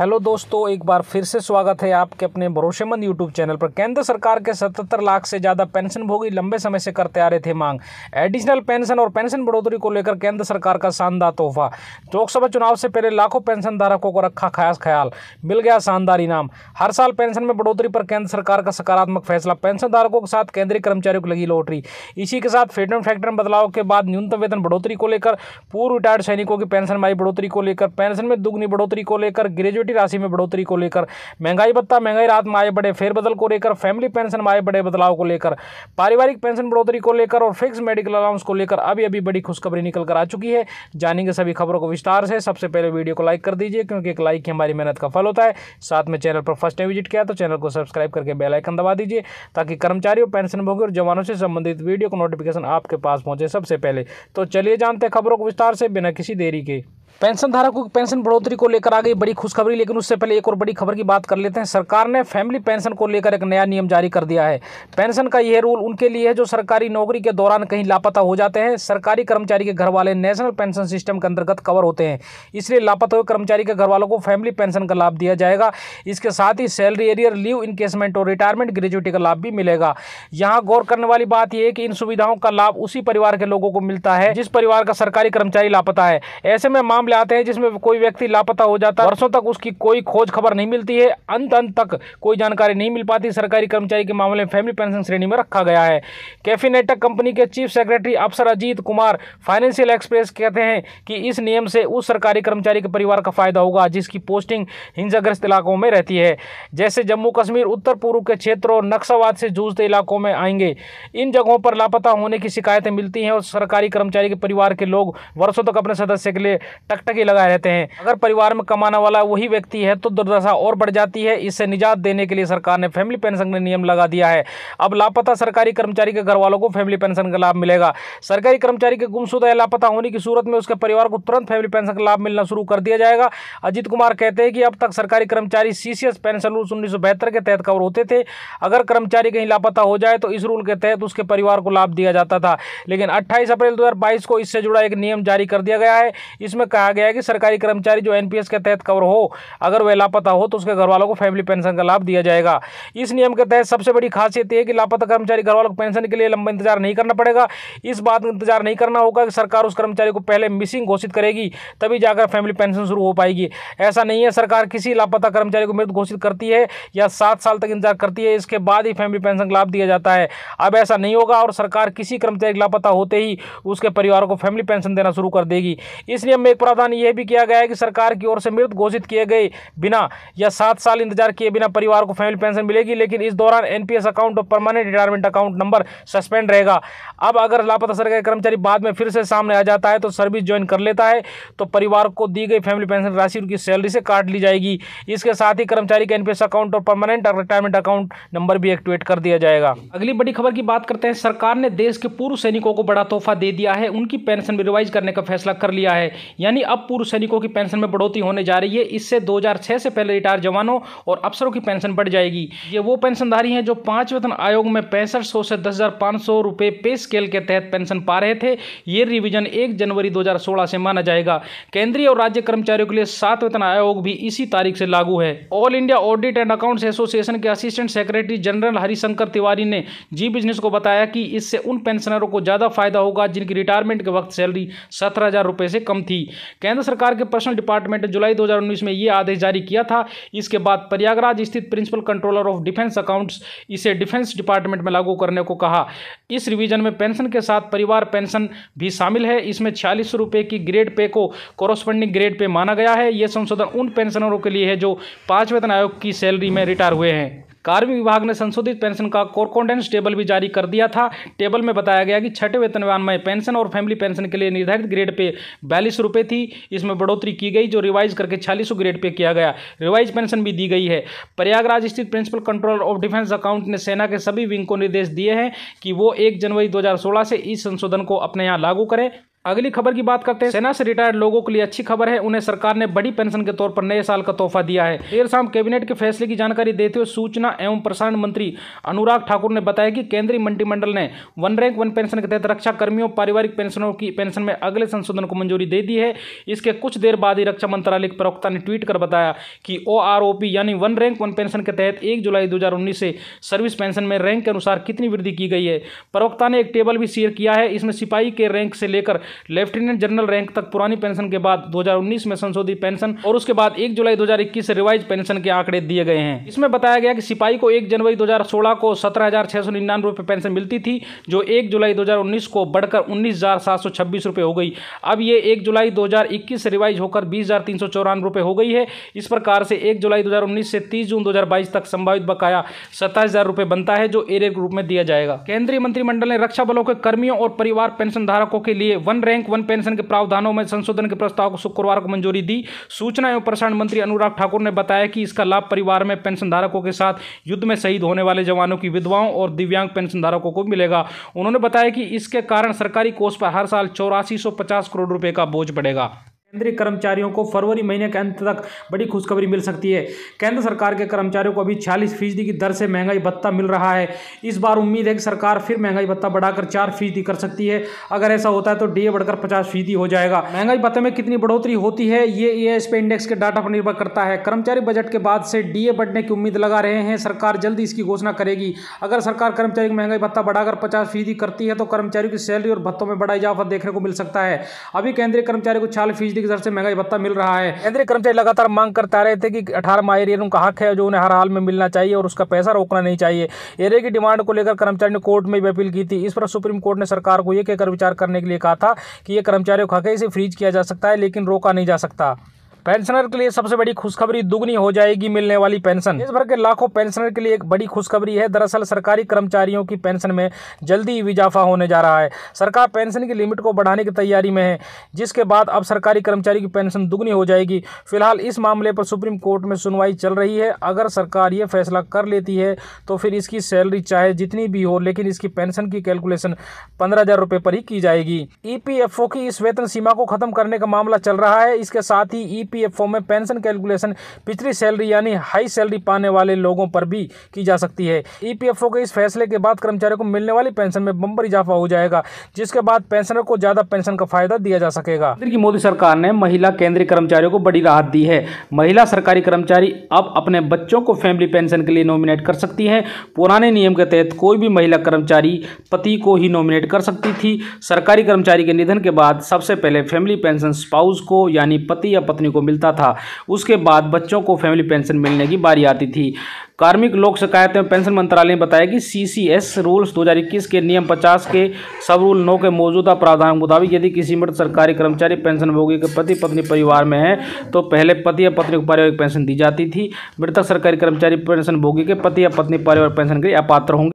hello दोस्तों एक बार फिर से स्वागत है आपके अपने भरोसेमंद यूट्यूब चैनल पर केंद्र सरकार के 77 लाख से ज़्यादा पेंशन भोगी लंबे समय से करते आ रहे थे मांग एडिशनल पेंशन और पेंशन बढ़ोतरी को लेकर केंद्र सरकार का शानदार तोहफा लोकसभा चुनाव से पहले लाखों पेंशन धारकों को रखा खास ख्याल मिल गया शानदार इनाम हर साल पेंशन में बढ़ोतरी पर केंद्र सरकार का सकारात्मक फैसला पेंशन धारकों के साथ केंद्रीय कर्मचारियों को लगी लॉटरी इसी के साथ फेडरम फैक्टर बदलाव के बाद न्यूनतम वेतन बढ़ोतरी को लेकर पूर्व रिटायर्ड सैनिकों की पेंशन में बढ़ोतरी को लेकर पेंशन में दुग्नी बढ़ोतरी को लेकर ग्रेजुएट इक्विटी राशि में बढ़ोतरी को लेकर महंगाई भत्ता महंगाई रात में आए बड़े फेरबदल को लेकर फैमिली पेंशन में आए बड़े बदलाव को लेकर पारिवारिक पेंशन बढ़ोतरी को लेकर और फिक्स मेडिकल अलाउंस को लेकर अभी अभी बड़ी खुशखबरी निकल कर आ चुकी है जानेंगे सभी खबरों को विस्तार से सबसे पहले वीडियो को लाइक कर दीजिए क्योंकि एक लाइक ही हमारी मेहनत का फल होता है साथ में चैनल पर फर्स्ट टाइम विजिट किया तो चैनल को सब्सक्राइब करके बेलाइकन दबा दीजिए ताकि कर्मचारियों भोगी और जवानों से संबंधित वीडियो को नोटिफिकेशन आपके पास पहुंचे सबसे पहले तो चलिए जानते खबरों को विस्तार से बिना किसी देरी के पेंशन धारकों की पेंशन बढ़ोतरी को लेकर आ गई बड़ी खुशखबरी लेकिन उससे पहले एक और बड़ी खबर की बात कर लेते हैं सरकार ने फैमिली पेंशन को लेकर एक नया नियम जारी कर दिया है पेंशन का यह रूल उनके लिए है जो सरकारी नौकरी के दौरान कहीं लापता हो जाते हैं सरकारी कर्मचारी के घर वाले नेशनल पेंशन सिस्टम के अंतर्गत कवर होते हैं इसलिए लापता हुए कर्मचारी के घर वालों को फैमिली पेंशन का लाभ दिया जाएगा इसके साथ ही सैलरी एरियर लीव इनकेसमेंट और रिटायरमेंट ग्रेजुएटी का लाभ भी मिलेगा यहाँ गौर करने वाली बात यह है कि इन सुविधाओं का लाभ उसी परिवार के लोगों को मिलता है जिस परिवार का सरकारी कर्मचारी लापता है ऐसे में मामले आते हैं जिसमें कोई व्यक्ति लापता हो जाता है वर्षों तक उसकी कोई खोज खबर नहीं मिलती है अंत अंत तक कोई जानकारी नहीं मिल पाती सरकारी कर्मचारी के मामले में फैमिली पेंशन श्रेणी में रखा गया है कैफिनेटक कंपनी के चीफ सेक्रेटरी अफसर अजीत कुमार फाइनेंशियल एक्सप्रेस कहते हैं कि इस नियम से उस सरकारी कर्मचारी के परिवार का फायदा होगा जिसकी पोस्टिंग हिंसाग्रस्त इलाकों में रहती है जैसे जम्मू कश्मीर उत्तर पूर्व के क्षेत्रों नक्सलवाद से जूझते इलाकों में आएंगे इन जगहों पर लापता होने की शिकायतें मिलती हैं और सरकारी कर्मचारी के परिवार के लोग वर्षों तक अपने सदस्य के लिए टकटकी लगाए रहते हैं अगर परिवार में कमाने वाला वही व्यक्ति है तो दुर्दशा और बढ़ जाती है इससे निजात देने के लिए सरकार ने फैमिली पेंशन का नियम लगा दिया है अब लापता सरकारी कर्मचारी के घर वालों को फैमिली पेंशन का लाभ मिलेगा सरकारी कर्मचारी के गुमशुदा लापता होने की सूरत में उसके परिवार को तुरंत फैमिली पेंशन का लाभ मिलना शुरू कर दिया जाएगा अजित कुमार कहते हैं कि अब तक सरकारी कर्मचारी सीसीएस पेंशन रूल उन्नीस के तहत कवर होते थे अगर कर्मचारी कहीं लापता हो जाए तो इस रूल के तहत उसके परिवार को लाभ दिया जाता था लेकिन अट्ठाईस अप्रैल दो को इससे जुड़ा एक नियम जारी कर दिया गया है इसमें कहा गया है कि सरकारी कर्मचारी जो एनपीएस के तहत कवर हो अगर वह लापता हो तो उसके घर वालों को फैमिली पेंशन का लाभ दिया जाएगा इस नियम के तहत सबसे बड़ी खासियत यह कि लापता कर्मचारी घर वालों को पेंशन के लिए लंबा इंतजार नहीं करना पड़ेगा इस बात का इंतजार नहीं करना होगा कि सरकार उस कर्मचारी को पहले मिसिंग घोषित करेगी तभी जाकर फैमिली पेंशन शुरू हो पाएगी ऐसा नहीं है सरकार किसी लापता कर्मचारी को मृत घोषित करती है या सात साल तक इंतजार करती है इसके बाद ही फैमिली पेंशन का लाभ दिया जाता है अब ऐसा नहीं होगा और सरकार किसी कर्मचारी लापता होते ही उसके परिवार को फैमिली पेंशन देना शुरू कर देगी इस नियम में एक प्रावधान यह भी किया गया है कि सरकार की ओर से मृत घोषित किए गए बिना या सात साल इंतजार किए बिना परिवार को फैमिली पेंशन मिलेगी लेकिन इस दौरान एनपीएस अकाउंट और permanent retirement account number suspend रहेगा अब अगर लापता सरकारी कर्मचारी बाद में फिर से सामने आ जाता है तो सर्विस ज्वाइन कर लेता है तो परिवार को दी गई फैमिली पेंशन राशि उनकी सैलरी से काट ली जाएगी इसके साथ ही कर्मचारी के एनपीएस अकाउंट और परमानेंट रिटायरमेंट अकाउंट नंबर भी एक्टिवेट कर दिया जाएगा अगली बड़ी खबर की बात करते हैं सरकार ने देश के पूर्व सैनिकों को बड़ा तोहफा दे दिया है उनकी पेंशन भी रिवाइज करने का फैसला कर लिया है यानी यानी अब पूर्व सैनिकों की पेंशन में बढ़ोतरी होने जा रही है इससे 2006 से पहले रिटायर जवानों और अफसरों की पेंशन बढ़ जाएगी ये वो पेंशनधारी हैं जो पांच वेतन आयोग में पैंसठ सौ से दस हज़ार पाँच सौ रुपये पे स्केल के तहत पेंशन पा रहे थे ये रिविजन एक जनवरी दो से माना जाएगा केंद्रीय और राज्य कर्मचारियों के लिए सात वेतन आयोग भी इसी तारीख से लागू है all India audit and accounts association के assistant secretary general Harishankar Tiwari ने जी बिजनेस को बताया कि इससे उन पेंशनरों को ज़्यादा फायदा होगा जिनकी रिटायरमेंट के वक्त सैलरी सत्रह हज़ार रुपये से कम थी केंद्र सरकार के पर्सनल डिपार्टमेंट ने जुलाई 2019 में ये आदेश जारी किया था इसके बाद प्रयागराज स्थित principal controller of defence accounts इसे डिफेंस डिपार्टमेंट में लागू करने को कहा इस रिवीजन में पेंशन के साथ परिवार पेंशन भी शामिल है इसमें छियालीस रुपए की ग्रेड पे को कॉरस्पॉन्डिंग ग्रेड पे माना गया है यह संशोधन उन पेंशनरों के लिए है जो पाँच वेतन आयोग की सैलरी में रिटायर हुए हैं कार्मिक विभाग ने संशोधित पेंशन का कोरकोडेंस टेबल भी जारी कर दिया था टेबल में बताया गया कि छठे वेतनवान में पेंशन और फैमिली पेंशन के लिए निर्धारित ग्रेड पे बयालीस रुपये थी इसमें बढ़ोतरी की गई जो रिवाइज करके छियालीस ग्रेड पे किया गया रिवाइज पेंशन भी दी गई है प्रयागराज स्थित principal controller of defence account ने सेना के सभी विंग को निर्देश दिए हैं कि वो एक जनवरी दो से इस संशोधन को अपने यहाँ लागू करें अगली खबर की बात करते हैं सेना से रिटायर्ड लोगों के लिए अच्छी खबर है उन्हें सरकार ने बड़ी पेंशन के तौर पर नए साल का तोहफा दिया है देर शाम कैबिनेट के फैसले की जानकारी देते हुए सूचना एवं प्रसारण मंत्री अनुराग ठाकुर ने बताया कि केंद्रीय मंत्रिमंडल ने वन रैंक वन पेंशन के तहत रक्षा कर्मियों पारिवारिक पेंशनों की पेंशन में अगले संशोधन को मंजूरी दे दी है इसके कुछ देर बाद ही रक्षा मंत्रालय के प्रवक्ता ने ट्वीट कर बताया कि ओ यानी वन रैंक वन पेंशन के तहत एक जुलाई दो से सर्विस पेंशन में रैंक के अनुसार कितनी वृद्धि की गई है प्रवक्ता ने एक टेबल भी शेयर किया है इसमें सिपाही के रैंक से लेकर लेफ्टिनेंट जनरल रैंक तक पुरानी पेंशन के बाद 2019 में संशोधित पेंशन और उसके बाद 1 जुलाई 2021 से रिवाइज पेंशन के आंकड़े दिए गए हैं इसमें बताया गया कि सिपाही को 1 जनवरी 2016 को सत्रह हजार पेंशन मिलती थी जो 1 जुलाई 2019 को बढ़कर उन्नीस हजार हो गई अब ये एक जुलाई 2021 से रिवाइज होकर बीस हजार हो गई है इस प्रकार से एक जुलाई 2019 से 30 जून 2022 तक संभावित बकाया सत्ताईस हजार बनता है जो एरियर ग्रुप में दिया जाएगा केंद्रीय मंत्रिमंडल ने रक्षा बलों के कर्मियों और परिवार पेंशन धारकों के लिए वन रैंक वन पेंशन के प्रावधानों में संशोधन के प्रस्ताव को शुक्रवार को मंजूरी दी सूचना एवं प्रसारण मंत्री अनुराग ठाकुर ने बताया कि इसका लाभ परिवार में पेंशनधारकों के साथ युद्ध में शहीद होने वाले जवानों की विधवाओं और दिव्यांग पेंशनधारकों को मिलेगा उन्होंने बताया कि इसके कारण सरकारी कोष पर हर साल चौरासी करोड़ रुपये का बोझ पड़ेगा केंद्रीय कर्मचारियों को फरवरी महीने के अंत तक बड़ी खुशखबरी मिल सकती है केंद्र सरकार के कर्मचारियों को अभी छियालीस फीसदी की दर से महंगाई भत्ता मिल रहा है इस बार उम्मीद है कि सरकार फिर महंगाई भत्ता बढ़ाकर चार फीसदी कर सकती है अगर ऐसा होता है तो डीए बढ़कर पचास फीसदी हो जाएगा महंगाई भत्ते में कितनी बढ़ोतरी होती है ये ए एस पे इंडेक्स के डाटा पर निर्भर करता है कर्मचारी बजट के बाद से डीए बढ़ने की उम्मीद लगा रहे हैं सरकार जल्दी इसकी घोषणा करेगी अगर सरकार कर्मचारी को महंगाई भत्ता बढ़ाकर पचास फीसदी करती है तो कर्मचारियों की सैलरी और भत्तों में बड़ा इजाफा देखने को मिल सकता है अभी केंद्रीय कर्मचारी को छियालीस फीसदी बिजली की दर से महंगाई भत्ता मिल रहा है केंद्रीय कर्मचारी लगातार मांग करते आ रहे थे कि अठारह माह एरियर उनका हक है जो उन्हें हर हाल में मिलना चाहिए और उसका पैसा रोकना नहीं चाहिए एरिया की डिमांड को लेकर कर्मचारी ने कोर्ट में भी अपील की थी इस पर सुप्रीम कोर्ट ने सरकार को यह कहकर विचार करने के लिए कहा था कि यह कर्मचारियों का हक है इसे फ्रीज किया जा सकता है लेकिन रोका नहीं जा सकता पेंशनर के लिए सबसे बड़ी खुशखबरी दुगनी हो जाएगी मिलने वाली पेंशन देश भर के लाखों पेंशनर के लिए एक बड़ी खुशखबरी है दरअसल सरकारी कर्मचारियों की पेंशन में जल्दी ही इजाफा होने जा रहा है सरकार पेंशन की लिमिट को बढ़ाने की तैयारी में है जिसके बाद अब सरकारी कर्मचारी की पेंशन दुगनी हो जाएगी फिलहाल इस मामले पर सुप्रीम कोर्ट में सुनवाई चल रही है अगर सरकार ये फैसला कर लेती है तो फिर इसकी सैलरी चाहे जितनी भी हो लेकिन इसकी पेंशन की कैलकुलेशन पंद्रह हज़ार पर ही की जाएगी ई की इस वेतन सीमा को खत्म करने का मामला चल रहा है इसके साथ ही ई ईपीएफ फॉर्म में पेंशन कैलकुलेशन पिछली सैलरी यानी हाई सैलरी पाने वाले लोगों पर भी की जा सकती है ईपीएफओ e के इस फैसले के बाद कर्मचारियों को मिलने वाली पेंशन में बम्पर इजाफा हो जाएगा जिसके बाद पेंशनर को ज्यादा पेंशन का फायदा दिया जा सकेगा मोदी सरकार ने महिला केंद्रीय कर्मचारियों को बड़ी राहत दी है महिला सरकारी कर्मचारी अब अपने बच्चों को फैमिली पेंशन के लिए नॉमिनेट कर सकती है पुराने नियम के तहत कोई भी महिला कर्मचारी पति को ही नॉमिनेट कर सकती थी सरकारी कर्मचारी के निधन के बाद सबसे पहले फैमिली पेंशन स्पाउस को यानी पति या पत्नी को को मिलता था उसके बाद बच्चों को फैमिली पेंशन मिलने की बारी आती थी कार्मिक लोक शिकायत एवं पेंशन मंत्रालय ने बताया कि सीसीएस रूल्स 2021 के नियम 50 के सब रूल नौ के मौजूदा प्रावधान के मुताबिक यदि किसी मृत सरकारी कर्मचारी पेंशन भोगी के पति पत्नी परिवार में है तो पहले पति या पत्नी को पारिवारिक पेंशन दी जाती थी मृतक सरकारी कर्मचारी पेंशन भोगी के पति या पत्नी पारिवारिक पेंशन के लिए अपात्र होंगे